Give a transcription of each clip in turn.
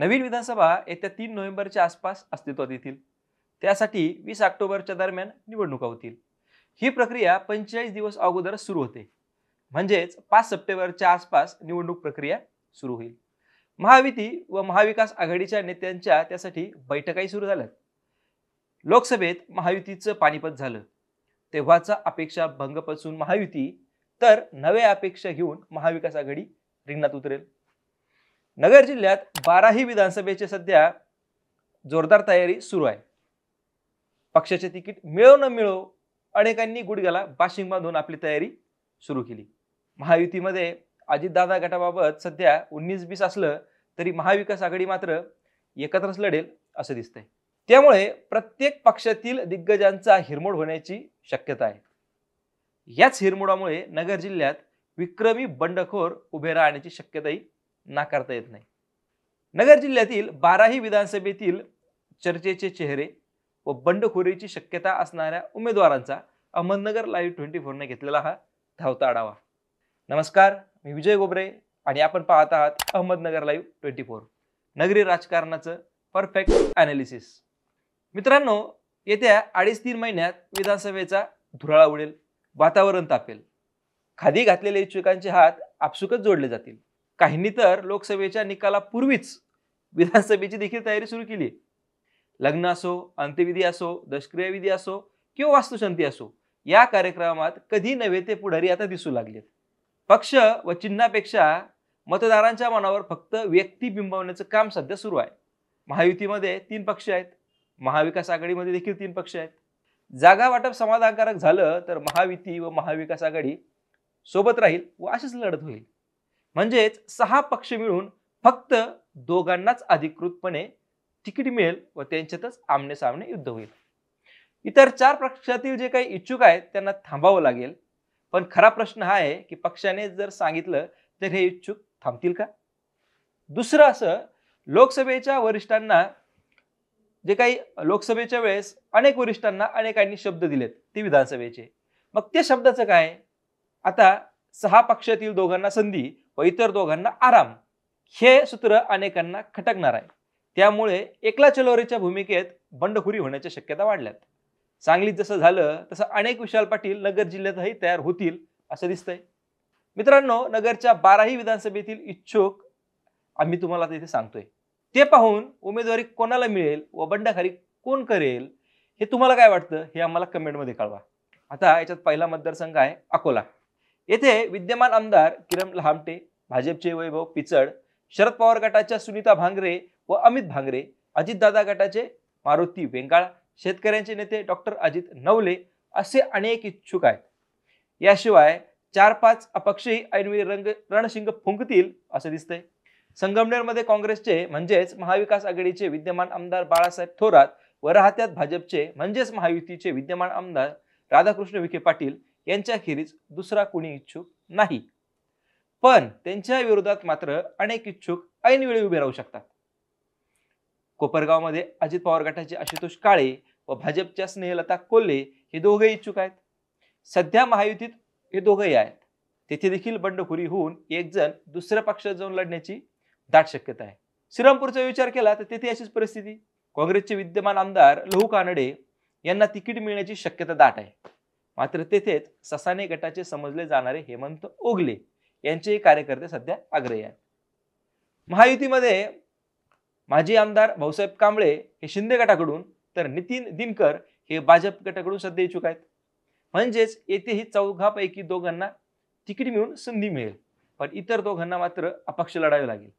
नवीन विधानसभा येत्या तीन नोव्हेंबरच्या आसपास अस्तित्वात येतील त्यासाठी वीस ऑक्टोबरच्या दरम्यान निवडणुका होतील ही प्रक्रिया पंचेचाळीस दिवस अगोदर सुरू होते म्हणजेच पाच सप्टेंबरच्या आसपास निवडणूक प्रक्रिया सुरू होईल महायुती व महाविकास आघाडीच्या नेत्यांच्या त्यासाठी बैठकाही सुरू झाल्यात लोकसभेत महायुतीचं पाणीपत झालं तेव्हाचा अपेक्षा भंग महायुती तर नवे अपेक्षा घेऊन महाविकास आघाडी रिंगणात उतरेल नगर जिल्ह्यात बाराही विधानसभेचे सध्या जोरदार तयारी सुरू आहे पक्षाचे तिकीट मिळो न मिळो अनेकांनी गुडघ्याला बाशिंग बांधून आपली तयारी सुरू केली महायुतीमध्ये अजितदादा गटाबाबत सध्या उन्नीस बीस असलं तरी महाविकास आघाडी मात्र एकत्रच लढेल असं दिसतंय त्यामुळे प्रत्येक पक्षातील दिग्गजांचा हिरमोड होण्याची शक्यता आहे याच हिरमोडामुळे नगर जिल्ह्यात विक्रमी बंडखोर उभे राहण्याची शक्यताही नाकारता येत नाही नगर जिल्ह्यातील बाराही विधानसभेतील चर्चेचे चेहरे व बंडखोरीची शक्यता असणाऱ्या उमेदवारांचा अहमदनगर लाईव्ह ट्वेंटी फोरने घेतलेला हा धावता आढावा नमस्कार मी विजय गोबरे आणि आपण पाहत आहात अहमदनगर लाईव्ह ट्वेंटी फोर नगरी राजकारणाचं परफेक्ट ॲनालिसिस मित्रांनो येत्या अडीच तीन महिन्यात विधानसभेचा धुराळा उडेल वातावरण तापेल खादी घातलेल्या इच्छुकांचे हात आपसुकच जोडले जातील काहींनी तर लोकसभेच्या निकालापूर्वीच विधानसभेची देखील तयारी सुरू केली लग्न असो अंत्यविधी असो दशक्रियाविधी असो किंवा वास्तुशांती असो या कार्यक्रमात कधी नव्हे ते पुढारी आता दिसू लागलेत पक्ष व चिन्हापेक्षा मतदारांच्या मनावर फक्त व्यक्ती बिंबवण्याचं काम सध्या सुरू आहे महायुतीमध्ये तीन पक्ष आहेत महाविकास आघाडीमध्ये देखील तीन पक्ष आहेत जागा वाटप समाधानकारक झालं तर महायुती व महाविकास आघाडी सोबत राहील व अशीच लढत होईल म्हणजेच सहा पक्ष मिळून फक्त दोघांनाच अधिकृतपणे तिकीट मिळेल व त्यांच्यातच आमने सामने युद्ध होईल इतर चार पक्षातील जे काही इच्छुक आहेत त्यांना थांबावं लागेल पण खरा प्रश्न हा आहे की पक्षाने जर सांगितलं तर हे इच्छुक थांबतील का दुसरं असं लोकसभेच्या वरिष्ठांना जे काही लोकसभेच्या वेळेस अनेक वरिष्ठांना अनेकांनी शब्द दिलेत ते विधानसभेचे मग त्या शब्दाचं काय आता सहा पक्षातील दोघांना संधी व इतर दोघांना आराम हे सूत्र अनेकांना खटकणार आहे त्यामुळे एकला चलोरीच्या भूमिकेत बंडखोरी होण्याच्या शक्यता वाढल्यात सांगलीत जसं झालं तसं अनेक विशाल पाटील नगर जिल्ह्यातही तयार होतील असं दिसतंय मित्रांनो नगरच्या बाराही विधानसभेतील इच्छुक आम्ही तुम्हाला तिथे सांगतोय ते पाहून उमेदवारी कोणाला मिळेल व बंडखारी कोण करेल हे तुम्हाला काय वाटतं हे आम्हाला कमेंटमध्ये कळवा आता याच्यात पहिला मतदारसंघ आहे अकोला येथे विद्यमान आमदार किरण लहामटे भाजपचे वैभव पिचड शरद पवार गटाच्या सुनीता भांगरे व अमित भांगरे अजितदादा गटाचे मारुती वेंगाळ शेतकऱ्यांचे नेते डॉक्टर अजित नवले असे अनेक इच्छुक आहेत याशिवाय चार पाच अपक्षही ऐनवेळी रंग रणशिंग फुंकतील असं दिसतंय संगमनेरमध्ये काँग्रेसचे म्हणजेच महाविकास आघाडीचे विद्यमान आमदार बाळासाहेब थोरात व राहत्यात भाजपचे म्हणजेच महायुतीचे विद्यमान आमदार राधाकृष्ण विखे पाटील यांच्याखेरीज दुसरा कुणी इच्छुक नाही पण त्यांच्या विरोधात मात्र अनेक इच्छुक ऐनवेळी उभे राहू शकतात कोपरगावमध्ये अजित पवार गटाचे आशुतोष काळे व भाजपच्या स्नेहलता कोल्हे हे दोघे इच्छुक आहेत सध्या महायुतीत हे दोघेही आहेत तेथे देखील बंडखोरी होऊन एक जण दुसऱ्या पक्षात जाऊन लढण्याची दाट शक्यता आहे श्रीरामपूरचा विचार केला तर तेथे अशीच परिस्थिती काँग्रेसचे विद्यमान आमदार लहू कानडे यांना तिकीट मिळण्याची शक्यता दाट आहे मात्र तेथेच ससाने गटाचे समजले जाणारे हेमंत ओगले यांचेही कार्यकर्ते सध्या आग्रही आहेत महायुतीमध्ये माजी आमदार भाऊसाहेब कांबळे हे शिंदे गटाकडून तर नितीन दिनकर हे भाजप गटाकडून सध्या इच्छुक आहेत म्हणजेच येथेही चौघापैकी दोघांना तिकीट मिळून संधी मिळेल पण इतर दोघांना मात्र अपक्ष लढावे लागेल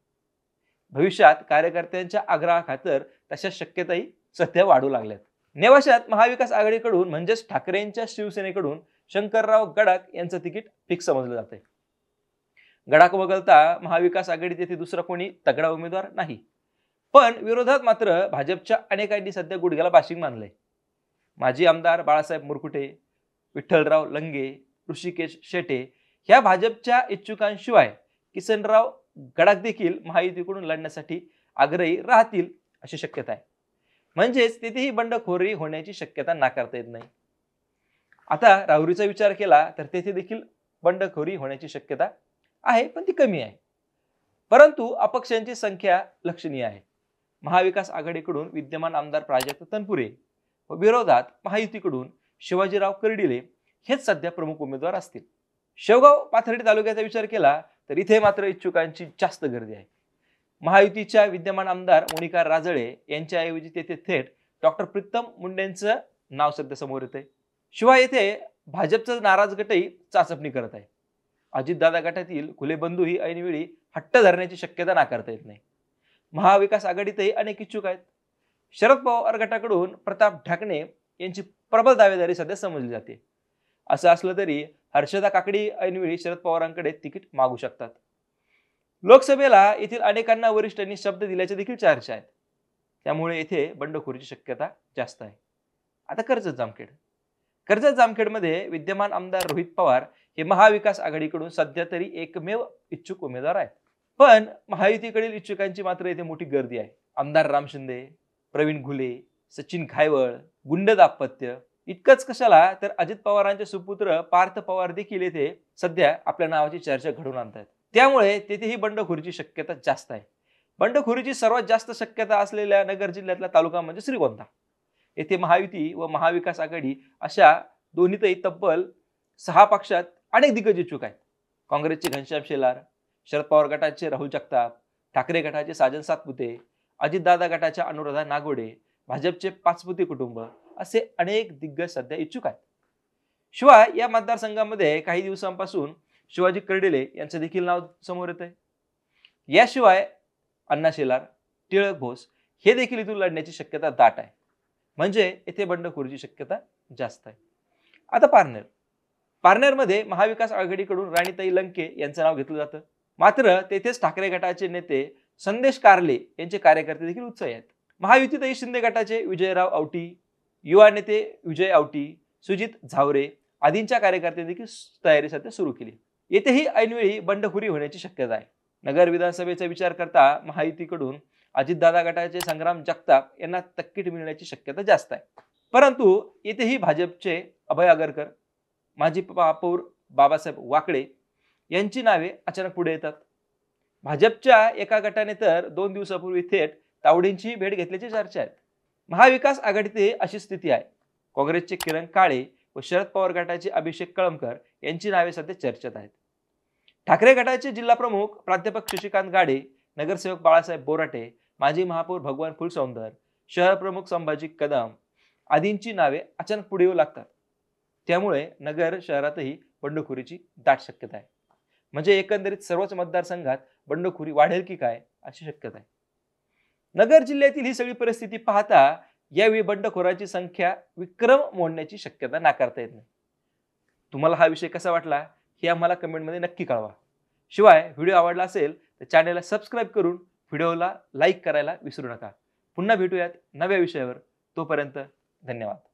भविष्यात कार्यकर्त्यांच्या आग्रहाखातर तशा शक्यताही सध्या वाढू लागल्यात नेवाशात महाविकास आघाडीकडून म्हणजेच ठाकरेंच्या शिवसेनेकडून शंकरराव गडाख यांचं तिकीट फिक्स समजलं जाते गडाक वगळता महाविकास आघाडी तेथे दुसरा कोणी तगडा उमेदवार नाही पण विरोधात मात्र भाजपच्या अनेकांनी सध्या गुडघ्याला बाशिंग मानलंय माजी आमदार बाळासाहेब मुरकुटे विठ्ठलराव लंगे ऋषिकेश शेटे ह्या भाजपच्या इच्छुकांशिवाय किसनराव गडाक देखील महायुतीकडून लढण्यासाठी आग्रही राहतील अशी शक्यता आहे म्हणजेच तिथेही बंडखोरी होण्याची शक्यता नाकारता येत नाही आता राहुरीचा विचार केला तर तेथे देखील बंडखोरी होण्याची शक्यता आहे पण ती कमी आहे परंतु अपक्षांची संख्या लक्षणीय आहे महाविकास आघाडीकडून विद्यमान आमदार प्राजक्त तनपुरे व विरोधात महायुतीकडून शिवाजीराव कर्डिले हेच सध्या प्रमुख उमेदवार असतील शेवगाव पाथर्डी तालुक्याचा विचार केला तर इथे मात्र इच्छुकांची जास्त गर्दी आहे महायुतीच्या विद्यमान आमदार मोनिका राजळे यांच्याऐवजी तेथे थेट डॉक्टर प्रीतम मुंडेंचं नाव सध्या समोर आहे शिवाय येथे भाजपचा नाराज चाचपणी करत आहे अजितदादा गटातील खुले बंधू ही ऐनवेळी हट्ट धरण्याची शक्यता नाकारता येत नाही महाविकास आघाडीतही अनेक इच्छुक आहेत शरद पवार गटाकडून प्रताप ढाकणे यांची प्रबल दावेदारी सध्या समजली जाते असं असलं तरी हर्षदा काकडी ऐनवेळी शरद पवारांकडे तिकीट मागू शकतात लोकसभेला येथील अनेकांना वरिष्ठांनी शब्द दिल्याचे देखील चर्चा आहेत त्यामुळे येथे बंडखोरीची शक्यता जास्त आहे आता कर्जत जामखेड कर्जत जामखेडमध्ये विद्यमान आमदार रोहित पवार हे महाविकास आघाडीकडून सध्या तरी एकमेव इच्छुक उमेदवार आहेत पण महायुतीकडील इच्छुकांची मात्र येथे मोठी गर्दी आहे आमदार राम शिंदे प्रवीण घुले सचिन खायवळ गुंड दाम्पत्य इतकंच कशाला तर अजित पवारांचे सुपुत्र पार्थ पवार देखील येथे सध्या आपल्या नावाची चर्चा घडवून आणत आहेत त्यामुळे तेथेही बंडखोरीची शक्यता जास्त आहे बंडखोरीची सर्वात जास्त शक्यता असलेल्या नगर जिल्ह्यातला तालुका म्हणजे श्रीगोंदा येथे महायुती व महाविकास आघाडी अशा दोन्हीतही तब्बल सहा पक्षात अनेक दिग्गज इच्छुक आहेत काँग्रेसचे घनश्याम शेलार शरद पवार गटाचे राहुल जगताप ठाकरे गटाचे साजन सातपुते अजितदादा गटाच्या अनुराधा नागोडे भाजपचे पाचपुते कुटुंब असे अनेक दिग्गज सध्या इच्छुक आहेत शिवाय या मतदारसंघामध्ये काही दिवसांपासून शिवाजी कर्डिले यांचं देखील नाव समोर येत आहे याशिवाय अण्णा शेलार टिळक भोस हे देखील इथून लढण्याची शक्यता दाट आहे म्हणजे येथे बंडखोरीची शक्यता जास्त आहे आता पारनेर पार्नरमध्ये महाविकास आघाडीकडून राणीताई लंके यांचं नाव घेतलं जातं मात्र तेथेच ठाकरे गटाचे नेते संदेश कारले यांचे कार्यकर्ते देखील उत्साही आहेत महायुतीतही शिंदे गटाचे विजयराव आवटी युवा नेते विजय आवटी सुजित झावरे आदींच्या कार्यकर्त्यांनी देखील तयारी सध्या सुरू केली येथेही ऐनवेळी बंडखोरी होण्याची शक्यता आहे नगर विधानसभेचा विचार करता महायुतीकडून अजितदादा गटाचे संग्राम जगताप यांना तक्कीट मिळण्याची शक्यता जास्त आहे परंतु येथेही भाजपचे अभय आगरकर माजी महापौर बाबासाहेब वाकडे यांची नावे अचानक पुढे येतात भाजपच्या एका गटाने तर दोन दिवसापूर्वी थेट तावडींची भेट घेतल्याची चर्चा आहे महाविकास आघाडीतही अशी स्थिती आहे काँग्रेसचे किरण काळे व शरद पवार गटाचे अभिषेक कळमकर यांची नावे सध्या चर्चेत आहेत ठाकरे गटाचे जिल्हा प्रमुख प्राध्यापक शशिकांत गाडे नगरसेवक बाळासाहेब बोराटे माजी महापौर भगवान फुलसौंदर शहर प्रमुख संभाजी कदम आदींची नावे अचानक पुढे येऊ लागतात त्यामुळे नगर शहरातही बंडखोरीची दाट शक्यता आहे म्हणजे एकंदरीत सर्वच मतदारसंघात बंडखोरी वाढेल की काय अशी शक्यता आहे नगर जिल्ह्यातील ही सगळी परिस्थिती पाहता यावेळी बंडखोरांची संख्या विक्रम मोडण्याची शक्यता नाकारता येत नाही तुम्हाला हा विषय कसा वाटला हे आम्हाला कमेंटमध्ये नक्की कळवा शिवाय व्हिडिओ आवडला असेल तर चॅनेलला सबस्क्राईब करून व्हिडिओला लाईक करायला विसरू नका पुन्हा भेटूयात नव्या विषयावर तोपर्यंत धन्यवाद